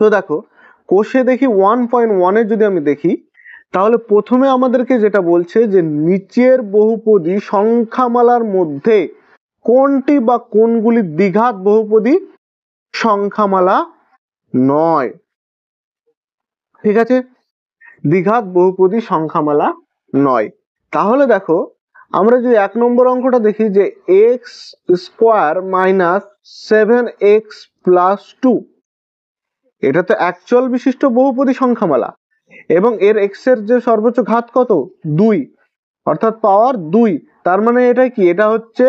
তো দেখো কোষে দেখি ওয়ান পয়েন্ট ওয়ানে যদি আমি দেখি তাহলে প্রথমে আমাদেরকে যেটা বলছে যে নিচের বহুপদী সংখ্যামালার মধ্যে কোনটি বা কোনগুলি দ্বিঘাত বহুপদী সংখ্যামালা নয় ঠিক আছে দ্বিঘাত বহুপদী সংখ্যামালা নয় তাহলে দেখো আমরা যদি এক নম্বর অঙ্কটা দেখি যে x square minus seven x plus two এটা তো অ্যাকচুয়াল বিশিষ্ট বহুপদী সংখ্যামালা এবং এর এক্স এর যে সর্বোচ্চ ঘাত কত দুই অর্থাৎ পাওয়ার দুই তার মানে এটা কি এটা হচ্ছে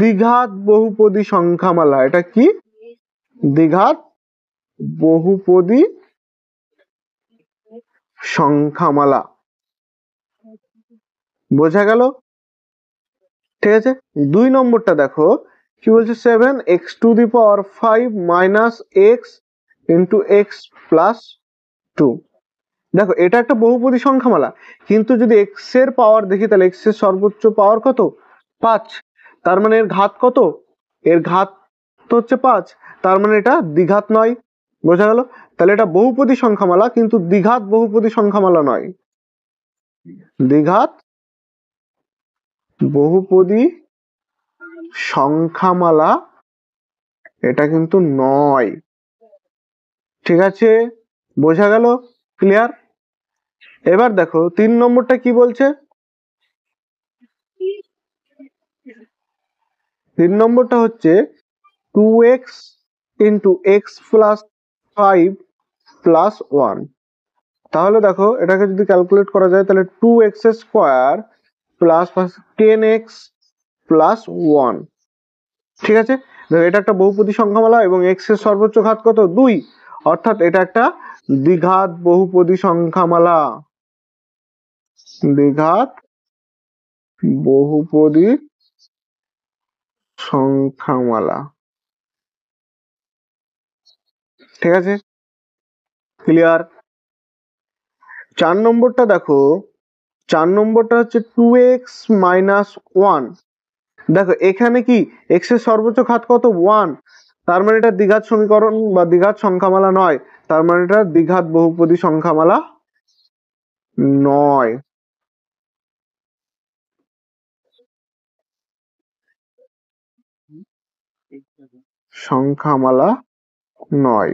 দ্বিঘাত বহুপদী সংখ্যামালা এটা কি দ্বিঘাত বহুপদী সংখ্যামালা বোঝা গেল ঠিক আছে দুই নম্বরটা দেখো কি বলছে seven x to the power five minus x into x plus two দেখো এটা একটা বহুপদী সংখ্যামালা কিন্তু যদি এক্স এর পাওয়ার দেখি তাহলে এক্স এর সর্বোচ্চ পাওয়ার কত পাঁচ তার মানে এর ঘাত কত এর ঘাত তো হচ্ছে পাঁচ তার মানে এটা দ্বিঘাত নয় বোঝা গেল তাহলে এটা বহুপদী সংখ্যামালা কিন্তু দ্বিঘাত বহুপদী সংখ্যামালা নয় দ্বিঘাত বহুপদী সংখ্যামালা এটা কিন্তু নয় ঠিক আছে বোঝা গেল ক্লিয়ার এবার দেখো তিন নম্বরটা কি বলছে তিন নম্বরটা হচ্ছে two x into x plus five plus one তাহলে দেখো এটাকে যদি ক্যালকুলেট করা যায় তাহলে two x square plus ten x plus one ঠিক আছে এটা একটা বহুপতি সংখ্যামালা এবং এক্স এর সর্বোচ্চ ঘাত কত দুই অর্থাৎ এটা একটা দ্বিঘাত বহুপদী সংখ্যামালা দ্বিঘাত বহুপদী সংখ্যামালা ঠিক আছে ক্লিয়ার চার নম্বরটা দেখো চার নম্বরটা হচ্ছে টু এক্স মাইনাস ওয়ান দেখো এখানে কি এক্স এর সর্বোচ্চ খাত কত ওয়ান তার মানে এটা দ্বিঘাত সমীকরণ বা দ্বিঘাত সংখ্যামালা নয় তার মানে এটা দ্বিঘাত বহুপদী সংখ্যামালা নয় সংখ্যামালা নয়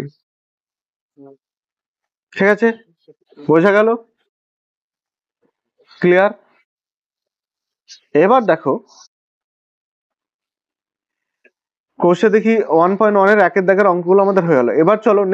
ঠিক আছে বোঝা গেল ক্লিয়ার এবার দেখো কোষে দেখি ওয়ান পয়েন্ট ওয়ানের একের দেখার অঙ্কগুলো আমাদের হয়ে গেল এবার চলো